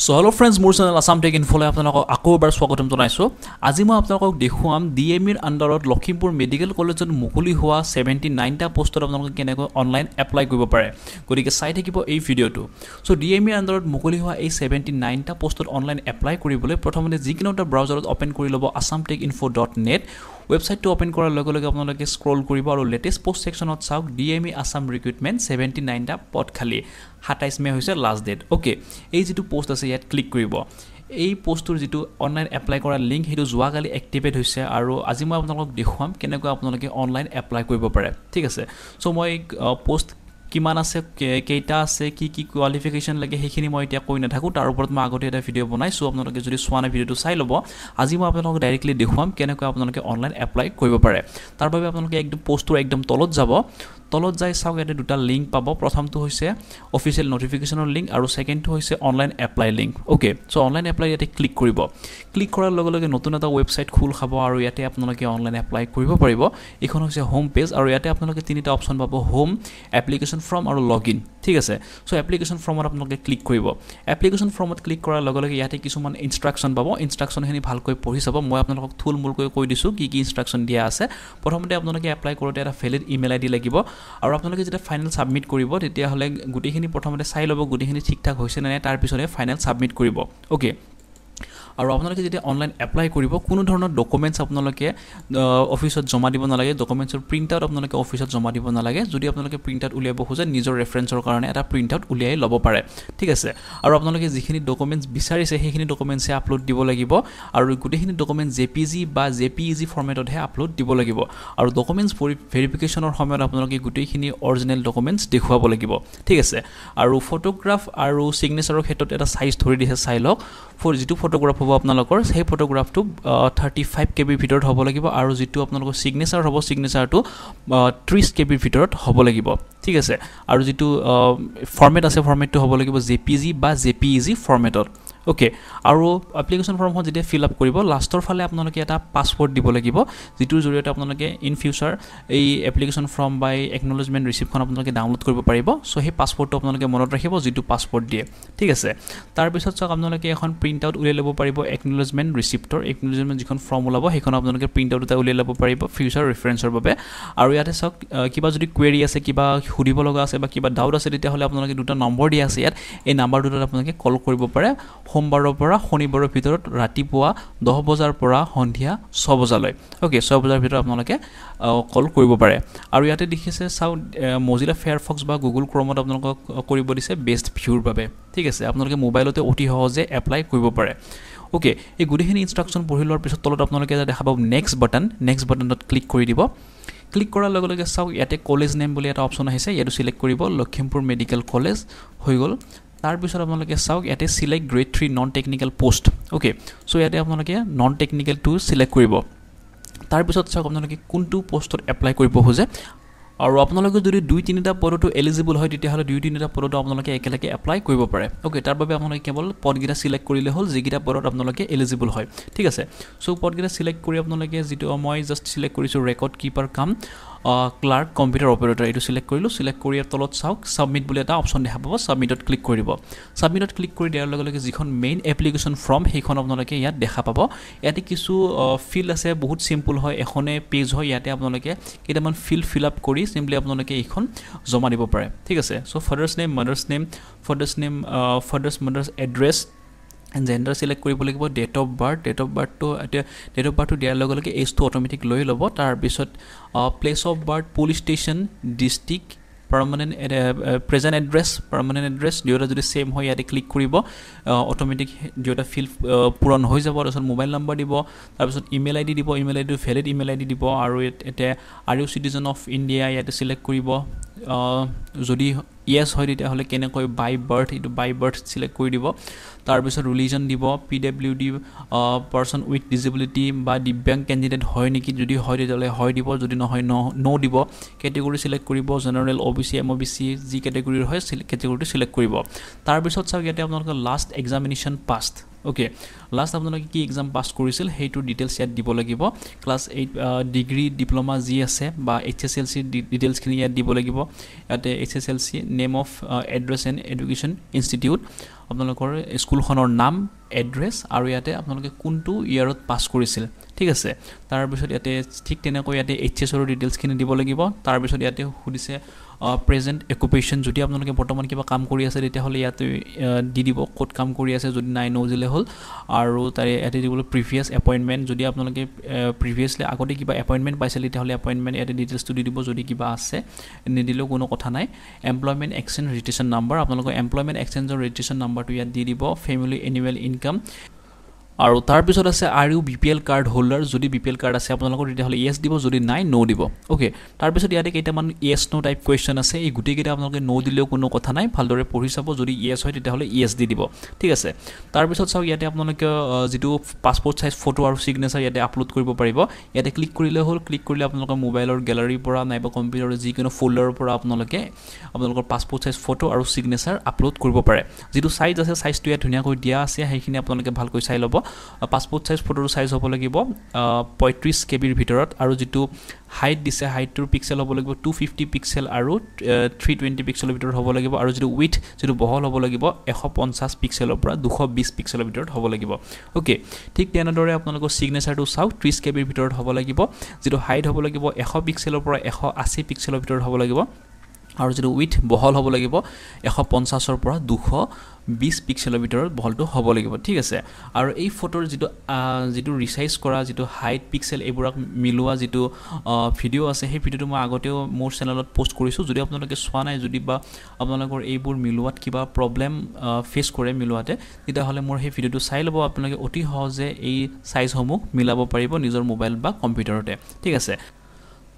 চ' hello' friends মোৰ channel Assam tech ইনফলৈ আপোনালোকক আকৌ এবাৰ স্বাগতম জনাইছোঁ আজি মই আপোনালোকক দেখুৱাম ডি এম ইৰ আণ্ডাৰত লখিমপুৰ মেডিকেল কলেজত মুকলি হোৱা ছেভেণ্টি নাইনটা পষ্টত আপোনালোকে কেনেকৈ অনলাইন এপ্লাই কৰিব পাৰে গতিকে চাই থাকিব এই ভিডিঅ'টো চ' ডি এম ইৰ আণ্ডাৰত মুকলি হোৱা এই ছেভেণ্টি নাইনটা পষ্টত অনলাইন এপ্লাই কৰিবলৈ প্ৰথমতে যিকোনো এটা ব্ৰাউজাৰত অ'পেন কৰি ল'ব Assam tech info' dot net ৱেবছাইটটো অ'পেন কৰাৰ লগে লগে আপোনালোকে স্ক্ৰল কৰিব আৰু লেটেষ্ট পষ্ট ছেকশ্যনত চাওক D M E Assam recruitment seventy নাইনটা পদ খালী সাতাইছ মে' হৈছে লাষ্ট ডেট অ'কে এই যিটো পষ্ট আছে ইয়াত ক্লিক কৰিব এই পষ্টটোৰ যিটো অনলাইন এপ্লাই কৰা লিংক সেইটো যোৱাকালি এক্টিভেট হৈছে আৰু আজি মই আপোনালোকক দেখুৱাম কেনেকৈ আপোনালোকে অনলাইন এপ্লাই কৰিব পাৰে ঠিক আছে চ' মই পষ্ট কিমান আছে কেইটা আছে কি কি কোৱালিফিকেশ্যন লাগে সেইখিনি মই এতিয়া কৈ নাথাকোঁ তাৰ ওপৰত মই আগতে এটা ভিডিঅ' বনাইছোঁ আপোনালোকে যদি চোৱা নাই ভিডিঅ'টো চাই ল'ব আজি মই আপোনালোকক ডাইৰেক্টলি দেখুৱাম কেনেকৈ আপোনালোকে অনলাইন এপ্লাই কৰিব পাৰে তাৰ বাবে আপোনালোকে একদম পষ্টটোৰ একদম তলত যাব তলত যাই চাওক ইয়াতে দুটা লিংক পাব প্ৰথমটো হৈছে অফিচিয়েল নটিফিকেশ্যনৰ লিংক আৰু ছেকেণ্ডটো হৈছে online apply link okay so' online apply ইয়াতে ক্লিক কৰিব ক্লিক কৰাৰ লগে লগে নতুন এটা ৱেবছাইট খোল খাব আৰু ইয়াতে আপোনালোকে অনলাইন এপ্লাই কৰিব পাৰিব এইখন হৈছে হোম পেজ আৰু ইয়াতে আপোনালোকে তিনিটা অপশ্যন পাব হোম এপ্লিকেশ্যন ফৰ্ম আৰু লগ ইন ঠিক আছে চ' এপ্লিকেশ্যন ফৰ্মত আপোনালোকে ক্লিক কৰিব এপ্লিকেশ্যন ফৰ্মত ক্লিক কৰাৰ লগে লগে ইয়াতে কিছুমান ইনষ্ট্ৰাকশ্যন পাব ইনষ্ট্ৰাকশ্যনখিনি ভালকৈ পঢ়ি চাব মই আপোনালোকক থুলমূলকৈ কৈ দিছোঁ কি কি ইনষ্ট্ৰাকশ্যন দিয়া আছে প্ৰথমতে আপোনালোকে এপ্লাই কৰোঁতে এটা ভেলিড ইমেইল আই ডি লাগিব আৰু আপোনালোকে যেতিয়া ফাইনেল ছাবমিট কৰিব তেতিয়াহ'লে গোটেইখিনি প্ৰথমতে চাই ল'ব গোটেইখিনি ঠিক ঠাক হৈছে নে নাই তাৰপিছতে ফাইনেল ছাবমিট কৰিব অ'কে আৰু আপোনালোকে যেতিয়া অনলাইন এপ্লাই কৰিব কোনো ধৰণৰ ডকুমেণ্টছ আপোনালোকে অফিচত জমা দিব নালাগে ডকুমেণ্টছৰ প্ৰিণ্ট আউট আপোনালোকে অফিচত জমা দিব নালাগে যদি আপোনালোকে প্ৰিণ্ট আউট উলিয়াব খোজে নিজৰ ৰেফাৰেঞ্চৰ কাৰণে এটা প্ৰিণ্ট আউট উলিয়াই ল'ব পাৰে ঠিক আছে আৰু আপোনালোকে যিখিনি ডকুমেণ্টছ বিচাৰিছে সেইখিনি ডকুমেণ্টছে আপলোড দিব লাগিব আৰু গোটেইখিনি ডকুমেণ্ট জে পি জি বা জে পি ই জি ফৰ্মেটতহে আপলোড দিব লাগিব আৰু ডকুমেণ্টছ ভেৰিফিকেশ্যনৰ সময়ত আপোনালোকে গোটেইখিনি অৰিজিনেল ডকুমেণ্টছ দেখুৱাব লাগিব ঠিক আছে আৰু ফটোগ্ৰাফ আৰু ছিগনেচাৰৰ ক্ষেত্ৰত এটা চাইজ ধৰি দিছে চাই লওক ফ'ৰ যিটো ফটোগ্ৰাফ হ'ব আপোনালোকৰ সেই ফটোগ্ৰাফটো থাৰ্টি ফাইভ কে বিৰ ভিতৰত হ'ব লাগিব আৰু যিটো আপোনালোকৰ ছিগনেচাৰ হ'ব ছিগনেচাৰটো ত্ৰিছ কে বিৰ ভিতৰত হ'ব লাগিব ঠিক আছে আৰু যিটো ফৰ্মেট আছে ফৰ্মেটটো হ'ব লাগিব জে পি জি বা জে পি ই জি ফৰ্মেটত অ'কে আৰু এপ্লিকেশ্যন ফৰ্মখন যেতিয়া ফিল আপ কৰিব লাষ্টৰ ফালে আপোনালোকে এটা পাছৱৰ্ড দিব লাগিব যিটোৰ জৰিয়তে আপোনালোকে ইন ফিউচাৰ এই এপ্লিকেশ্যন ফৰ্ম বা এই একনলেজমেণ্ট ৰিচিপ্টখন আপোনালোকে ডাউনলোড কৰিব পাৰিব চ' সেই পাছৱৰ্ডটো আপোনালোকে মনত ৰাখিব যিটো পাছৱৰ্ড দিয়ে ঠিক আছে তাৰপিছত চাওক আপোনালোকে এখন প্ৰিণ্ট আউট উলিয়াই ল'ব পাৰিব একনলেজমেণ্ট ৰিচিপ্টৰ একনলেজমেণ্ট যিখন ফৰ্ম ওলাব সেইখন আপোনালোকে প্ৰিণ্ট আউট এটা উলিয়াই ল'ব পাৰিব ফিউচাৰ ৰেফাৰেঞ্চৰ বাবে আৰু ইয়াতে চাওক কিবা যদি কুৱেৰি আছে কিবা সুধিব লগা আছে বা কিবা ডাউট আছে তেতিয়াহ'লে আপোনালোকে দুটা নম্বৰ দিয়া আছে ইয়াত এই নম্বৰ দুটাত আপোনালোকে কল কৰিব পাৰে সোমবাৰৰ পৰা শনিবাৰৰ ভিতৰত ৰাতিপুৱা দহ বজাৰ পৰা সন্ধিয়া ছয় বজালৈ অ'কে ছয় বজাৰ ভিতৰত আপোনালোকে কল কৰিব পাৰে আৰু ইয়াতে দেখিছে চাওক মজিলা ফেয়াৰফক্স বা গুগল ক্ৰমত আপোনালোকক কৰিব দিছে বেষ্ট ভিউৰ বাবে ঠিক আছে আপোনালোকে মোবাইলতে অতি সহজে এপ্লাই কৰিব পাৰে অ'কে এই গোটেইখিনি ইনষ্ট্ৰাকশ্যন পঢ়ি লোৱাৰ পিছত তলত আপোনালোকে দেখা পাব নেক্সট বাটন নেক্সট বাটনত ক্লিক কৰি দিব ক্লিক কৰাৰ লগে লগে চাওক ইয়াতে কলেজ নেম বুলি এটা অপশ্যন আহিছে ইয়াতো চিলেক্ট কৰিব লখিমপুৰ মেডিকেল কলেজ হৈ গ'ল তাৰপিছত আপোনালোকে চাওক ইয়াতে select grade three non technical post okay so' ইয়াতে আপোনালোকে নন টু ছিলেক্ট কৰিব তাৰপিছত চাওক আপোনালোকে কোনটো পষ্টত এপ্লাই কৰিব খোজে আৰু আপোনালোকে যদি দুই তিনিটা পদতো এলিজিবল হয় তেতিয়াহ'লে দুই তিনিটা পদতো আপোনালোকে একেলগে এপ্লাই কৰিব পাৰে অ'কে তাৰ বাবে আপোনালোকে কেৱল পদকেইটা ছিলেক্ট কৰিলে হ'ল যিকেইটা পদত আপোনালোকে এলিজিবল হয় ঠিক আছে চ' পদকেইটা ছিলেক্ট কৰি আপোনালোকে যিটো মই জাষ্ট ছিলেক্ট কৰিছোঁ record keeper cum clerk computer operator এইটো চিলেক্ট কৰিলোঁ চিলেক্ট কৰি ইয়াৰ তলত চাওক ছাবমিট বুলি এটা অপশ্যন দেখা পাব ছাবমিটত ক্লিক কৰিব ছাবমিটত ক্লিক কৰি দিয়াৰ লগে লগে যিখন মেইন এপ্লিকেশ্যন ফৰ্ম সেইখন আপোনালোকে ইয়াত দেখা পাব ইয়াতে কিছু ফিল্ড আছে বহুত চিম্পল হয় এখনে পেজ হয় ইয়াতে আপোনালোকে কেইটামান ফিল্ড ফিল আপ কৰি চিম্পলি আপোনালোকে এইখন জমা দিব পাৰে ঠিক আছে so' father's name mother's name father's name father's mother's address gender select কৰিব লাগিব date of birth date of বাৰ্থটো এতিয়া ডেট অফ বাৰ্থটো দিয়াৰ লগে লগে এজটো অট'মেটিক লৈ ল'ব তাৰপিছত place of birth police station district permanent present address permanent address দুয়োটা যদি ছেম হয় ইয়াতে ক্লিক কৰিব অট'মেটিক দুয়োটা ফিল পূৰণ হৈ যাব তাৰপিছত মোবাইল নম্বৰ দিব তাৰপিছত ইমেইল আই ডি দিব ইমেইল আই ডিটো ভেলিড ইমেইল আই ডি দিব আৰু ইয়াত এতিয়া R U citizen of India ইয়াতে চিলেক্ট কৰিব যদি য়েছ হয় তেতিয়াহ'লে কেনেকৈ বাই বাৰ্থ এইটো বাই বাৰ্থ চিলেক্ট কৰি দিব তাৰপিছত ৰিলিজন দিব P W D person with disability বা দিব্যাং কেণ্ডিডেট হয় নেকি যদি হয় তেতিয়াহ'লে হয় দিব যদি নহয় ন ন' দিব কেটেগৰী চিলেক্ট কৰিব general O' B C M O' B C যি কেটেগৰীৰ হয় কেটেগৰীটো চিলেক্ট কৰিব তাৰপিছত চাওক ইয়াতে আপোনালোকে last examination passed okay last আপোনালোকে কি এক্সাম পাছ কৰিছিল সেইটোৰ ডিটেইলছ ইয়াত দিব লাগিব ক্লাছ এইট ডিগ্ৰী ডিপ্ল'মা যি আছে বা এইচ এছ এল চিৰ ডিটেইলছখিনি ইয়াত দিব লাগিব ইয়াতে H S L C name of address and education institute আপোনালোকৰ স্কুলখনৰ নাম এড্ৰেছ আৰু ইয়াতে আপোনালোকে কোনটো ইয়াৰত পাছ কৰিছিল ঠিক আছে তাৰপিছত ইয়াতে ঠিক তেনেকৈ ইয়াতে এইচ এছৰ ডিটেইলছখিনি দিব লাগিব তাৰপিছত ইয়াতে সুধিছে প্ৰেজেণ্ট একুপেশ্যন যদি আপোনালোকে বৰ্তমান কিবা কাম কৰি আছে তেতিয়াহ'লে ইয়াত দি দিব ক'ত কাম কৰি আছে যদি নাই নজিলে হ'ল আৰু তাৰে ইয়াতে দিবলৈ প্ৰিভিয়াছ এপইণ্টমেণ্ট যদি আপোনালোকে প্ৰিভিয়াছলি আগতে কিবা এপইণ্টমেণ্ট পাইছিলে তেতিয়াহ'লে এপইণ্টমেণ্ট ইয়াতে ডিটেইলছটো দি দিব যদি কিবা আছে নিদিলেও কোনো কথা নাই এমপ্লয়মেণ্ট এক্সেঞ্জ ৰেজিষ্ট্ৰেশ্যন নাম্বাৰ আপোনালোকৰ এমপ্লয়মেণ্ট এক্সেঞ্জৰ ৰেজিষ্ট্ৰেশ্যন নাম্বাৰটো ইয়াত দি দিব ফেমিলি এনিমেল ইনকাম আৰু তাৰপিছত আছে R U B P L card holder যদি বি পি এল কাৰ্ড আছে আপোনালোকৰ তেতিয়াহ'লে য়েছ দিব যদি নাই ন' দিব অ'কে তাৰপিছত ইয়াতে কেইটামান য়েছ ন' টাইপ কুৱেশ্যন আছে এই গোটেইকেইটা আপোনালোকে ন' দিলেও কোনো কথা নাই ভালদৰে পঢ়ি চাব যদি য়েছ হয় তেতিয়াহ'লে য়েছ দি দিব ঠিক আছে তাৰপিছত চাওক ইয়াতে আপোনালোকে যিটো পাছপৰ্ট চাইজ ফটো আৰু চিগনেচাৰ ইয়াতে আপলোড কৰিব পাৰিব ইয়াতে ক্লিক কৰিলে হ'ল ক্লিক কৰিলে আপোনালোকৰ মোবাইলৰ গেলাৰীৰ পৰা নাইবা কম্পিউটাৰৰ যিকোনো ফল্ডাৰৰ পৰা আপোনালোকে আপোনালোকৰ পাছপৰ্ট চাইজ ফটো আৰু চিগনেচাৰ আপলোড কৰিব পাৰে যিটো চাইজ আছে চাইজটো ইয়াত ধুনীয়াকৈ দিয়া আছে সেইখিনি আপোনালোকে ভালকৈ চাই ল'ব পাছপৰ্ট চাইজ ফটোটো চাইজ হ'ব লাগিব পঁয়ত্ৰিছ কে বিৰ ভিতৰত আৰু যিটো হাইট দিছে হাইটটোৰ পিক্সেল হ'ব লাগিব টু ফিফটি পিক্সেল আৰু থ্ৰী টুৱেণ্টি পিক্সেলৰ ভিতৰত হ'ব লাগিব আৰু যিটো উইথ যিটো বহল হ'ব লাগিব এশ পঞ্চাছ পিক্সেলৰ পৰা দুশ বিছ পিক্সেলৰ ভিতৰত হ'ব লাগিব অ'কে ঠিক তেনেদৰে আপোনালোকৰ ছিগনেচাৰটো চাওক ত্ৰিছ কে বিৰ ভিতৰত হ'ব লাগিব যিটো হাইট হ'ব লাগিব এশ পিক্সেলৰ পৰা এশ আশী পিক্সেলৰ ভিতৰত হ'ব লাগিব আৰু যিটো উইথ বহল হ'ব লাগিব এশ পঞ্চাছৰ পৰা দুশ বিছ পিক্সেলৰ ভিতৰত বহলটো হ'ব লাগিব ঠিক আছে আৰু এই ফটোৰ যিটো যিটো ৰিচাইজ কৰা যিটো হাইট পিক্সেল এইবোৰক মিলোৱা যিটো ভিডিঅ' আছে সেই ভিডিঅ'টো মই আগতেও মোৰ চেনেলত পোষ্ট কৰিছোঁ যদি আপোনালোকে চোৱা নাই যদি বা আপোনালোকৰ এইবোৰ মিলোৱাত কিবা প্ৰব্লেম ফেচ কৰে মিলোৱাতে তেতিয়াহ'লে মোৰ সেই ভিডিঅ'টো চাই ল'ব আপোনালোকে অতি সহজে এই চাইজসমূহ মিলাব পাৰিব নিজৰ মোবাইল বা কম্পিউটাৰতে ঠিক আছে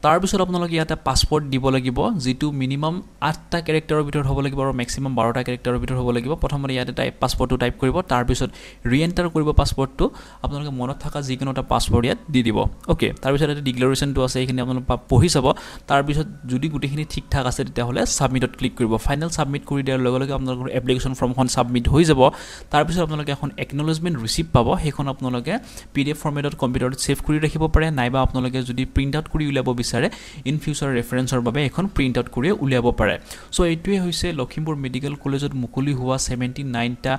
তাৰপিছত আপোনালোকে ইয়াতে পাছপৰ্ট দিব লাগিব যিটো মিনিমাম আঠটা কেৰেক্টাৰৰ ভিতৰত হ'ব লাগিব আৰু মেক্সিমাম বাৰটা কেৰেক্টৰৰ ভিতৰত হ'ব লাগিব প্ৰথমতে ইয়াতে টাইপ পাছপৰ্টটো টাইপ কৰিব তাৰপিছত ৰি এণ্টাৰ কৰিব পাছপৰ্টটো আপোনালোকে মনত থকা যিকোনো এটা পাছপৰ্ট ইয়াত দি দিব অ'কে তাৰপিছত ইয়াতে ডিক্লেৰেশ্যনটো আছে এইখিনি আপোনালোক পঢ়ি চাব তাৰপিছত যদি গোটেইখিনি ঠিক ঠাক আছে তেতিয়াহ'লে ছাবমিটত ক্লিক কৰিব ফাইনেল ছাবমিট কৰি দিয়াৰ লগে লগে আপোনালোকৰ এপ্লিকেশ্যন ফৰ্মখন ছাবমিট হৈ যাব তাৰপিছত আপোনালোকে এখন একনলেজমেণ্ট ৰিচিপ্ট পাব সেইখন আপোনালোকে পি ডি এফ ফৰ্মেটত কম্পিউটাৰত ছেভ কৰি ৰাখিব পাৰে নাইবা আপোনালোকে যদি প্ৰিণ্ট আউট কৰি উলিয়াব বিচাৰে বিচাৰে ইন ফিউচাৰ ৰেফাৰেন্সৰ বাবে এখন প্ৰিণ্ট আউট কৰি উলিয়াব পাৰে চ' এইটোৱে হৈছে লখিমপুৰ মেডিকেল কলেজত মুকলি হোৱা ছেভেণ্টি নাইনটা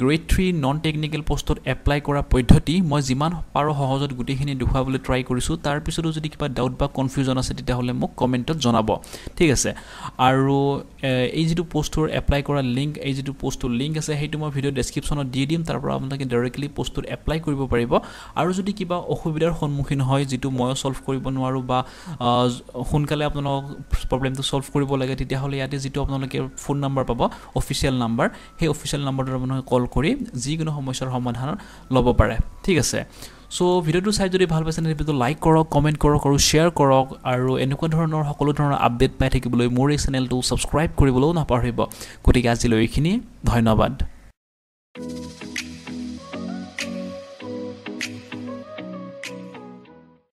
গ্ৰেড থ্ৰী নন টেকনিকেল পষ্টত এপ্লাই কৰা পদ্ধতি মই যিমান পাৰোঁ সহজত গোটেইখিনি দেখুৱাবলৈ ট্ৰাই কৰিছোঁ তাৰপিছতো যদি কিবা ডাউট বা কনফিউজন আছে তেতিয়াহ'লে মোক কমেণ্টত জনাব ঠিক আছে আৰু এই যিটো পষ্টটোৰ এপ্লাই কৰা লিংক এই যিটো পষ্টটোৰ লিংক আছে সেইটো মই ভিডিঅ' ডেছক্ৰিপশ্যনত দি দিম তাৰপৰা আপোনালোকে ডাইৰেক্টলি পষ্টটোত এপ্লাই কৰিব পাৰিব আৰু যদি কিবা অসুবিধাৰ সন্মুখীন হয় যিটো ময়ো ছল্ভ কৰিব নোৱাৰোঁ বা সোনকালে আপোনালোকক প্ৰব্লেমটো ছল্ভ কৰিব লাগে তেতিয়াহ'লে ইয়াতে যিটো আপোনালোকে ফোন নাম্বাৰ পাব অফিচিয়েল নাম্বাৰ সেই অফিচিয়েল নাম্বাৰটোত আপোনালোকে কল কল কৰি যিকোনো সমস্যাৰ সমাধান ল'ব পাৰে ঠিক আছে চ' ভিডিঅ'টো চাই যদি ভাল পাইছে ভিডিঅ'টো লাইক কৰক কমেণ্ট কৰক আৰু শ্বেয়াৰ কৰক আৰু এনেকুৱা ধৰণৰ সকলো ধৰণৰ আপডেট পাই থাকিবলৈ মোৰ এই চেনেলটো ছাবস্ক্ৰাইব কৰিবলৈও নাপাহৰিব গতিকে আজিলৈ এইখিনি ধন্যবাদ